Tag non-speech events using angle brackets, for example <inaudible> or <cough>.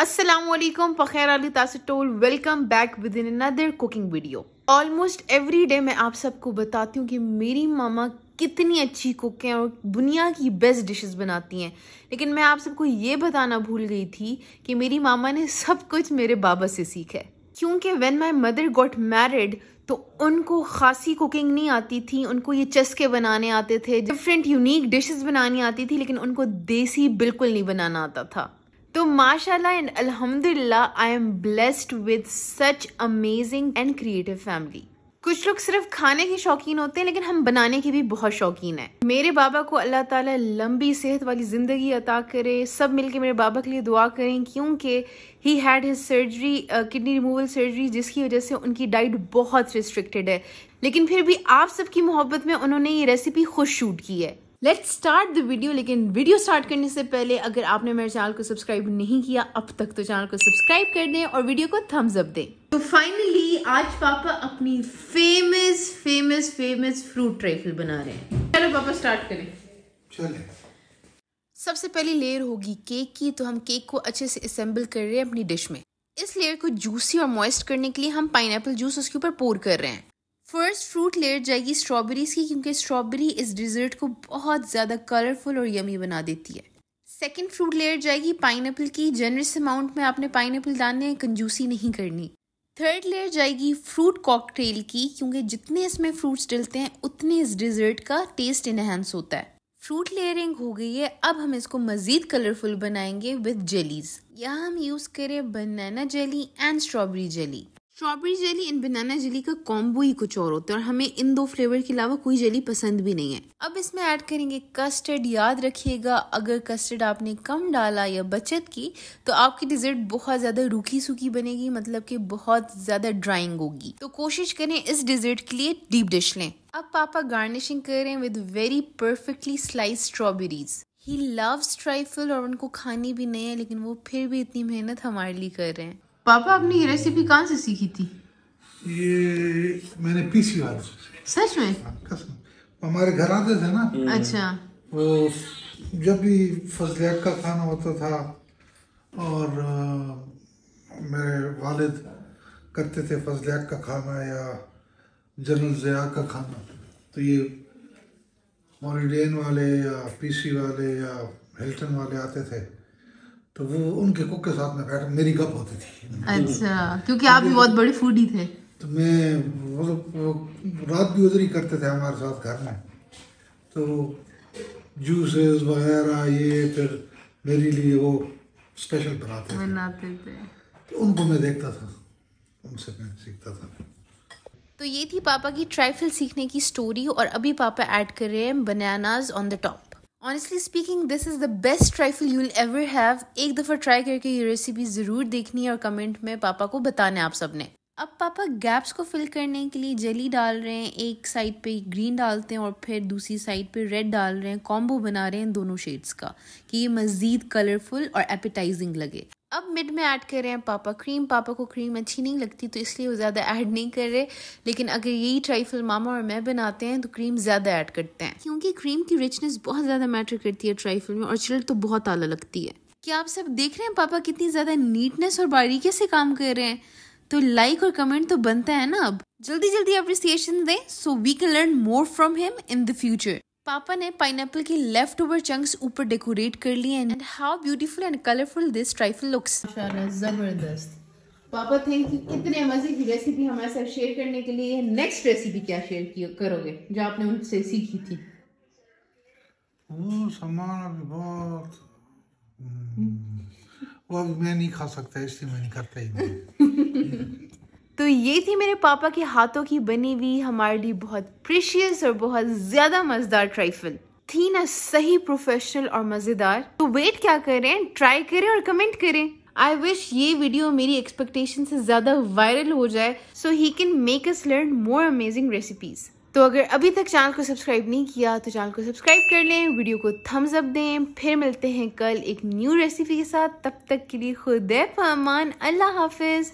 असलम ख़ैर अली तासटोल welcome back with in another cooking video almost every day मैं आप सबको बताती हूँ कि मेरी मामा कितनी अच्छी कुक हैं और दुनिया की बेस्ट डिशेस बनाती हैं लेकिन मैं आप सबको ये बताना भूल गई थी कि मेरी मामा ने सब कुछ मेरे बाबा से सीखा है क्योंकि when my mother got married तो उनको खासी कुकिंग नहीं आती थी उनको ये चस्के बनाने आते थे डिफरेंट यूनिक डिशेस बनानी आती थी लेकिन उनको देसी बिल्कुल नहीं बनाना आता था तो माशाल्लाह एंड अल्हम्दुलिल्लाह I am blessed with such amazing and creative family कुछ लोग सिर्फ खाने के शौकीन होते हैं लेकिन हम बनाने के भी बहुत शौकीन हैं मेरे बाबा को अल्लाह ताला लंबी सेहत वाली ज़िंदगी अता करे सब मिलके मेरे बाबा के लिए दुआ करें क्योंकि he had his surgery kidney removal surgery जिसकी वजह से उनकी डाइट बहुत रिस्ट्रिक्टेड है लेकिन फिर भी आप सबकी मोहब्बत में उन्होंने ये रेसिपी खुद शूट की है लेट्स स्टार्ट द वीडियो लेकिन वीडियो स्टार्ट करने से पहले अगर आपने मेरे चैनल को सब्सक्राइब नहीं किया अब तक तो चैनल को सब्सक्राइब कर दें और वीडियो को थम्स अप दें तो फाइनली आज पापा अपनी famous famous famous fruit trifle बना रहे हैं चलो पापा स्टार्ट करें चले सबसे पहली लेयर होगी केक की तो हम केक को अच्छे से असेंबल कर रहे हैं अपनी डिश में इस लेयर को जूसी और मॉइस्ट करने के लिए हम पाइन जूस उसके ऊपर पोर कर रहे हैं फर्स्ट फ्रूट लेयर जाएगी स्ट्रॉबेरीज़ की क्योंकि स्ट्रॉबेरी इस डिज़र्ट को बहुत ज़्यादा कलरफुल और यमी बना देती है सेकेंड फ्रूट लेयर जाएगी पाइन की जनरस अमाउंट में आपने पाइन दाने कंजूसी नहीं करनी थर्ड लेयर जाएगी फ्रूट कॉकटेल की क्योंकि जितने इसमें फ्रूट्स डलते हैं उतने इस डिज़र्ट का टेस्ट इनहेंस होता है फ्रूट लेयरिंग हो गई है अब हम इसको मज़ीद कलरफुल बनाएंगे विद जेलीज यहाँ हम यूज़ करें banana jelly and strawberry jelly strawberry jelly and banana jelly का कॉम्बो ही कुछ और होता है और हमें इन दो फ्लेवर के अलावा कोई जेली पसंद भी नहीं है अब इसमें ऐड करेंगे कस्टर्ड याद रखिएगा अगर कस्टर्ड आपने कम डाला या बचत की तो आपकी डिज़र्ट बहुत ज़्यादा रूखी सूखी बनेगी मतलब कि बहुत ज़्यादा ड्राइंग होगी तो कोशिश करें इस डिज़र्ट के लिए डीप डिश लें अब पापा गार्निशिंग कर रहे हैं with very perfectly slice strawberries he love trifle और उनको खानी भी नहीं है लेकिन वो फिर भी इतनी मेहनत हमारे लिए कर रहे हैं पापा आपने ये रेसिपी कहाँ से सीखी थी ये मैंने पीसी वाले सच में हाँ, कसम हमारे घर आते थे ना हम्म। अच्छा वो जब भी फजलियात का खाना होता था और मेरे वालिद करते थे फजलियात का खाना या जनरल जया का खाना तो ये मॉरिडेन वाले या पीसी वाले या हिल्टन वाले आते थे तो वो उनके कुक के साथ में बैठ मेरी गप होती थी अच्छा तो क्योंकि आप भी बहुत बड़े फूडी थे तो मैं वो, वो रात भी उधर ही करते थे हमारे साथ घर में तो जूसेस वगैरह ये फिर मेरे लिए वो स्पेशल बनाते बनाते थे तो उनको मैं देखता था उनसे मैं सीखता था तो ये थी पापा की ट्राइफल सीखने की स्टोरी और अभी पापा ऐड कर रहे हैं bananas on the top honestly speaking this is the best trifle you will ever have एक दफ़ा ट्राई करके ये रेसिपी ज़रूर देखनी है और कमेंट में पापा को बताने आप सबने अब पापा गैप्स को फिल करने के लिए जली डाल रहे हैं एक साइड पे ग्रीन डालते हैं और फिर दूसरी साइड पे रेड डाल रहे हैं कॉम्बो बना रहे हैं दोनों शेड्स का कि ये मज़ीद कलरफुल और एपेटाइजिंग लगे अब मिड में ऐड कर रहे हैं पापा क्रीम पापा को क्रीम अच्छी नहीं लगती तो इसलिए वो ज़्यादा ऐड नहीं कर रहे लेकिन अगर यही ट्राइफल मामा और मैं बनाते हैं तो क्रीम ज़्यादा ऐड करते हैं क्योंकि क्रीम की रिचनेस बहुत ज़्यादा मैटर करती है ट्राइफल में और चिल्ड तो बहुत आला लगती है क्या आप सब देख रहे हैं पापा कितनी ज़्यादा नीटनेस और बारीकी से काम कर रहे हैं तो लाइक और कमेंट तो बनता है ना अब जल्दी जल्दी अप्रिसिएशन दे so we can learn more from him in the future पापा ने पाइनएप्पल के लेफ्ट ओवर चंक्स ऊपर डेकोरेट कर लिए and and how beautiful colourful this trifle looks जबरदस्त पापा थैंक यू कितने मजे की रेसिपी हमारे साथ शेयर करने के लिए नेक्स्ट रेसिपी क्या शेयर करोगे जो आपने उनसे सीखी थी वो सामान अभी बहुत हम्म, वो अभी मैं नहीं खा सकता इसलिए मैं नहीं करता ही <laughs> तो ये थी मेरे पापा के हाथों की बनी हुई हमारे लिए बहुत प्रिशियस और बहुत ज़्यादा मज़ेदार ट्राइफल थी ना सही प्रोफेशनल और मज़ेदार तो वेट क्या करें ट्राई करें और कमेंट करें आई विश ये वीडियो मेरी एक्सपेक्टेशन से ज़्यादा वायरल हो जाए so he can make us learn more amazing recipes तो अगर अभी तक चैनल को सब्सक्राइब नहीं किया तो चैनल को सब्सक्राइब कर लें वीडियो को थम्स अप दें फिर मिलते हैं कल एक न्यू रेसिपी के साथ तब तक के लिए खुद फमान अल्लाह हाफिज़